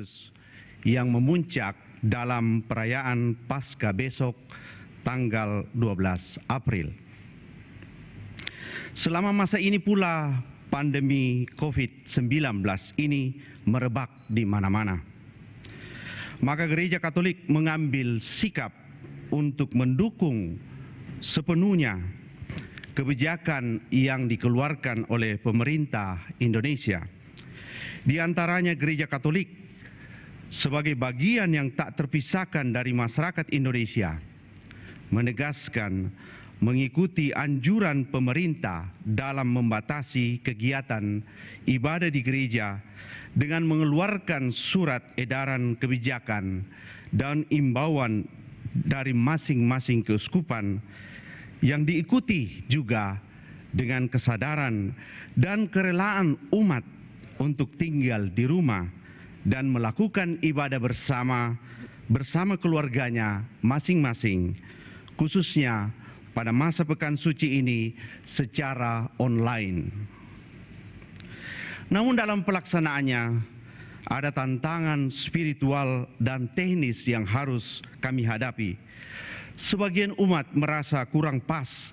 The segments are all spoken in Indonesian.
Kristus yang memuncak dalam perayaan pasca besok tanggal 12 April. Selama masa ini pula pandemi COVID-19 ini merebak di mana-mana. Maka gereja Katolik mengambil sikap untuk mendukung sepenuhnya kebijakan yang dikeluarkan oleh pemerintah Indonesia. Di antaranya gereja Katolik sebagai bagian yang tak terpisahkan dari masyarakat Indonesia, menegaskan mengikuti anjuran pemerintah dalam membatasi kegiatan ibadah di gereja dengan mengeluarkan surat edaran kebijakan dan imbauan dari masing-masing keuskupan yang diikuti juga dengan kesadaran dan kerelaan umat untuk tinggal di rumah dan melakukan ibadah bersama bersama keluarganya masing-masing, khususnya pada masa pekan suci ini secara online. Namun dalam pelaksanaannya ada tantangan spiritual dan teknis yang harus kami hadapi. Sebagian umat merasa kurang pas,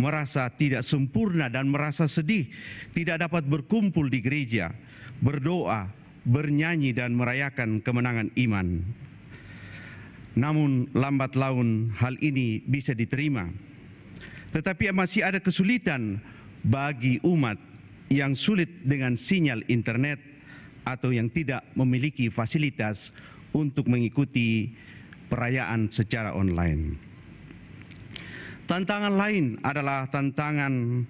merasa tidak sempurna dan merasa sedih tidak dapat berkumpul di gereja, berdoa, bernyanyi dan merayakan kemenangan iman. Namun lambat laun hal ini bisa diterima. Tetapi masih ada kesulitan bagi umat yang sulit dengan sinyal internet atau yang tidak memiliki fasilitas untuk mengikuti perayaan secara online. Tantangan lain adalah tantangan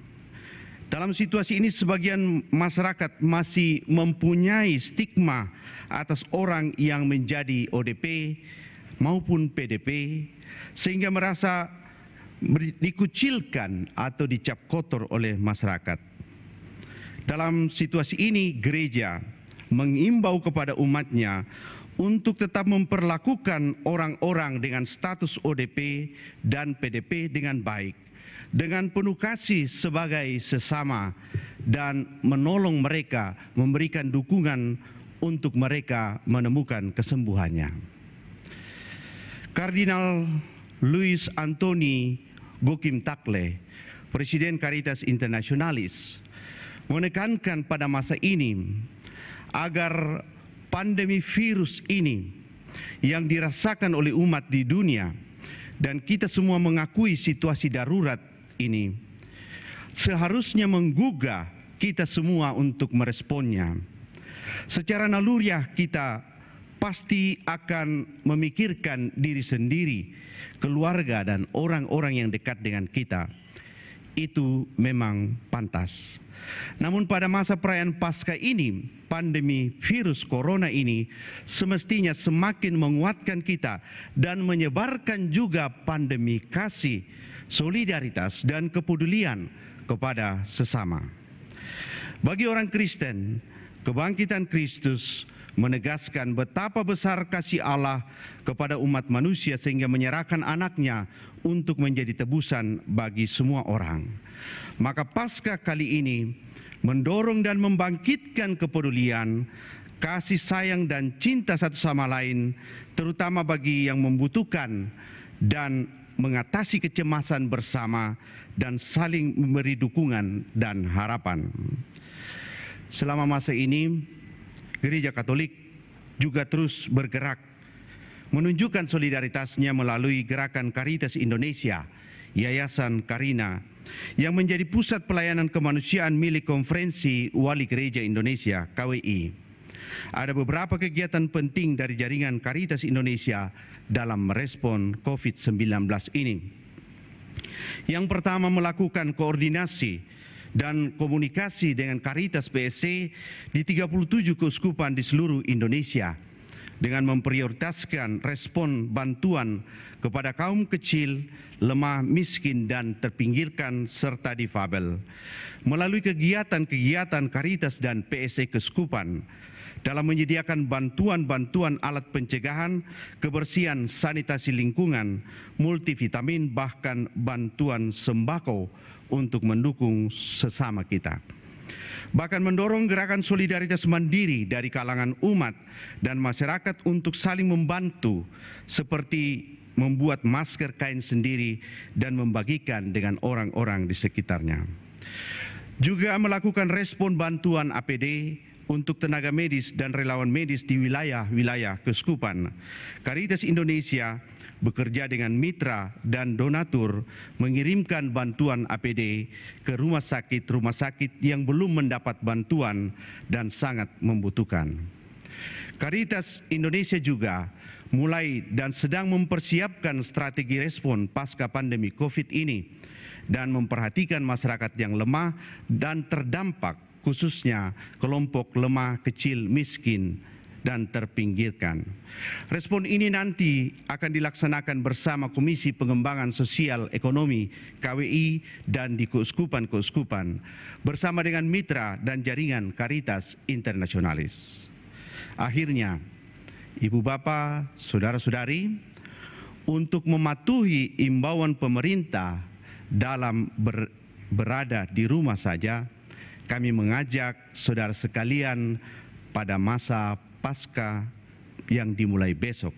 dalam situasi ini sebagian masyarakat masih mempunyai stigma atas orang yang menjadi ODP maupun PDP sehingga merasa dikucilkan atau dicap kotor oleh masyarakat. Dalam situasi ini gereja mengimbau kepada umatnya untuk tetap memperlakukan orang-orang dengan status ODP dan PDP dengan baik dengan penuh kasih sebagai sesama dan menolong mereka, memberikan dukungan untuk mereka menemukan kesembuhannya. Kardinal Luis Antoni Gokim Takle, Presiden Caritas Internasionalis, menekankan pada masa ini agar pandemi virus ini yang dirasakan oleh umat di dunia dan kita semua mengakui situasi darurat ini seharusnya menggugah kita semua untuk meresponnya. Secara naluriah kita pasti akan memikirkan diri sendiri, keluarga dan orang-orang yang dekat dengan kita. Itu memang pantas. Namun pada masa perayaan Paskah ini, pandemi virus corona ini semestinya semakin menguatkan kita dan menyebarkan juga pandemi kasih, solidaritas dan kepedulian kepada sesama. Bagi orang Kristen, kebangkitan Kristus menegaskan betapa besar kasih Allah kepada umat manusia sehingga menyerahkan anaknya untuk menjadi tebusan bagi semua orang. Maka pasca kali ini mendorong dan membangkitkan kepedulian, kasih sayang dan cinta satu sama lain, terutama bagi yang membutuhkan dan mengatasi kecemasan bersama dan saling memberi dukungan dan harapan. Selama masa ini, gereja Katolik juga terus bergerak menunjukkan solidaritasnya melalui gerakan Karitas Indonesia, Yayasan Karina, yang menjadi pusat pelayanan kemanusiaan milik Konferensi Wali Gereja Indonesia (KWI). Ada beberapa kegiatan penting dari jaringan Karitas Indonesia dalam merespon COVID-19 ini. Yang pertama melakukan koordinasi dan komunikasi dengan Karitas PSC di 37 keuskupan di seluruh Indonesia dengan memprioritaskan respon bantuan kepada kaum kecil, lemah, miskin, dan terpinggirkan serta difabel. Melalui kegiatan-kegiatan Karitas dan PSE Keskupan, dalam menyediakan bantuan-bantuan alat pencegahan, kebersihan, sanitasi lingkungan, multivitamin, bahkan bantuan sembako untuk mendukung sesama kita bahkan mendorong gerakan solidaritas mandiri dari kalangan umat dan masyarakat untuk saling membantu seperti membuat masker kain sendiri dan membagikan dengan orang-orang di sekitarnya. Juga melakukan respon bantuan APD untuk tenaga medis dan relawan medis di wilayah-wilayah keskupan. Karitas Indonesia bekerja dengan mitra dan donatur mengirimkan bantuan APD ke rumah sakit-rumah sakit yang belum mendapat bantuan dan sangat membutuhkan. Karitas Indonesia juga mulai dan sedang mempersiapkan strategi respon pasca pandemi COVID ini dan memperhatikan masyarakat yang lemah dan terdampak khususnya kelompok lemah, kecil, miskin, dan terpinggirkan. Respon ini nanti akan dilaksanakan bersama Komisi Pengembangan Sosial Ekonomi KWI dan di keuskupan-keuskupan bersama dengan mitra dan jaringan Karitas Internasionalis. Akhirnya, Ibu Bapak, Saudara-saudari, untuk mematuhi imbauan pemerintah dalam ber, berada di rumah saja, kami mengajak saudara sekalian pada masa pasca yang dimulai besok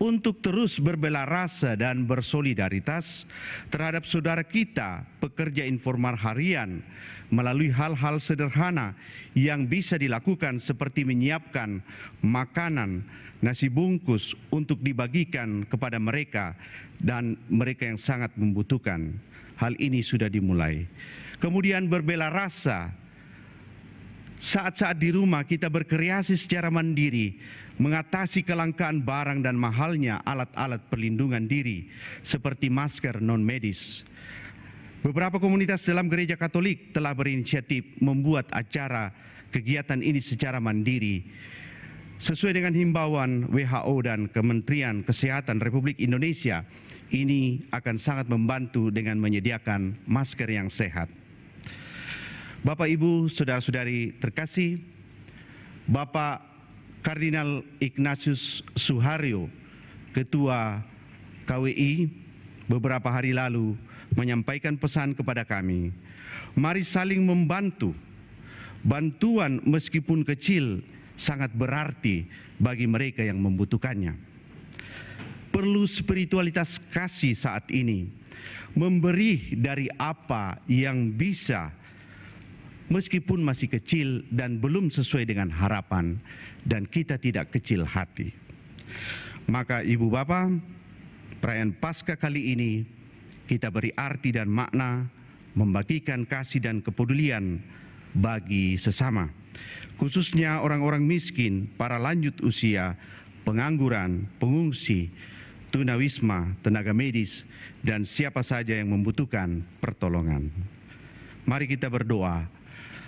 untuk terus berbela rasa dan bersolidaritas terhadap saudara kita pekerja informal harian melalui hal-hal sederhana yang bisa dilakukan seperti menyiapkan makanan nasi bungkus untuk dibagikan kepada mereka dan mereka yang sangat membutuhkan. Hal ini sudah dimulai. Kemudian berbela rasa saat-saat di rumah kita berkreasi secara mandiri, mengatasi kelangkaan barang dan mahalnya alat-alat perlindungan diri seperti masker non medis. Beberapa komunitas dalam gereja Katolik telah berinisiatif membuat acara kegiatan ini secara mandiri sesuai dengan himbauan WHO dan Kementerian Kesehatan Republik Indonesia. Ini akan sangat membantu dengan menyediakan masker yang sehat. Bapak Ibu, saudara-saudari terkasih, Bapak Kardinal Ignatius Suharyo, Ketua KWI, beberapa hari lalu menyampaikan pesan kepada kami, mari saling membantu. Bantuan meskipun kecil sangat berarti bagi mereka yang membutuhkannya. Perlu spiritualitas kasih saat ini, memberi dari apa yang bisa meskipun masih kecil dan belum sesuai dengan harapan, dan kita tidak kecil hati. Maka, Ibu Bapak, perayaan pasca kali ini kita beri arti dan makna, membagikan kasih dan kepedulian bagi sesama, khususnya orang-orang miskin, para lanjut usia, pengangguran, pengungsi, tunawisma, tenaga medis, dan siapa saja yang membutuhkan pertolongan. Mari kita berdoa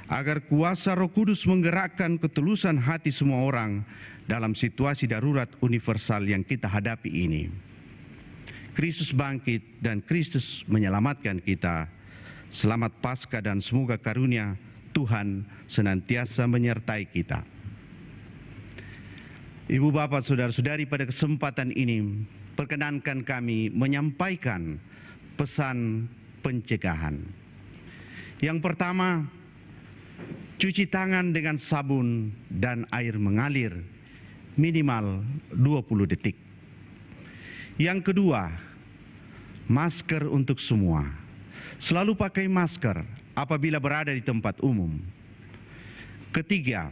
agar kuasa Roh Kudus menggerakkan ketulusan hati semua orang dalam situasi darurat universal yang kita hadapi ini. Kristus bangkit dan Kristus menyelamatkan kita. Selamat Paskah dan semoga karunia Tuhan senantiasa menyertai kita. Ibu bapak saudara-saudari pada kesempatan ini perkenankan kami menyampaikan pesan pencegahan. Yang pertama, Cuci tangan dengan sabun dan air mengalir minimal 20 detik. Yang kedua, masker untuk semua. Selalu pakai masker apabila berada di tempat umum. Ketiga,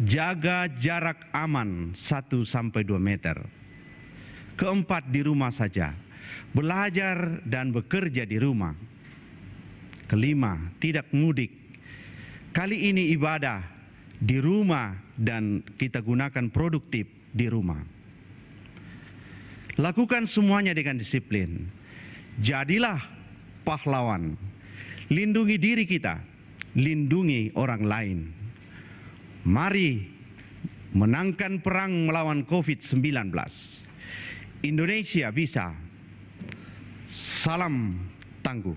jaga jarak aman 1 sampai 2 meter. Keempat, di rumah saja. Belajar dan bekerja di rumah. Kelima, tidak mudik Kali ini ibadah di rumah dan kita gunakan produktif di rumah. Lakukan semuanya dengan disiplin. Jadilah pahlawan. Lindungi diri kita, lindungi orang lain. Mari menangkan perang melawan COVID-19. Indonesia bisa. Salam tangguh.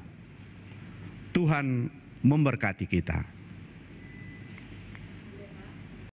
Tuhan memberkati kita.